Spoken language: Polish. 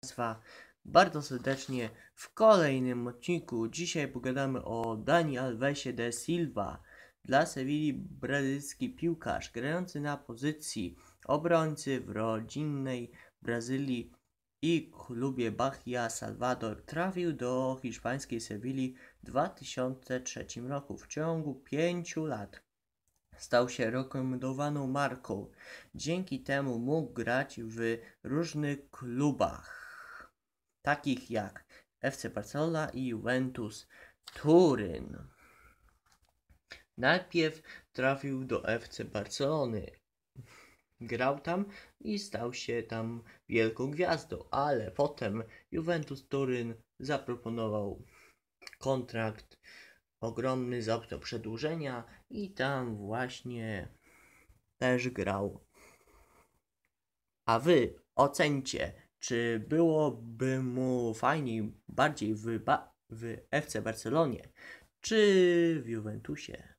Państwa bardzo serdecznie w kolejnym odcinku. Dzisiaj pogadamy o Dani Alvesie de Silva. Dla Sewilli brazylijski piłkarz grający na pozycji obrońcy w rodzinnej Brazylii i klubie Bahia Salvador trafił do hiszpańskiej Sewilli w 2003 roku. W ciągu 5 lat stał się rekomendowaną marką. Dzięki temu mógł grać w różnych klubach takich jak FC Barcelona i Juventus Turyn. Najpierw trafił do FC Barcelony. Grał tam i stał się tam wielką gwiazdą, ale potem Juventus Turyn zaproponował kontrakt ogromny z opcją przedłużenia i tam właśnie też grał. A wy ocencie czy byłoby mu fajniej bardziej w, ba w FC Barcelonie czy w Juventusie?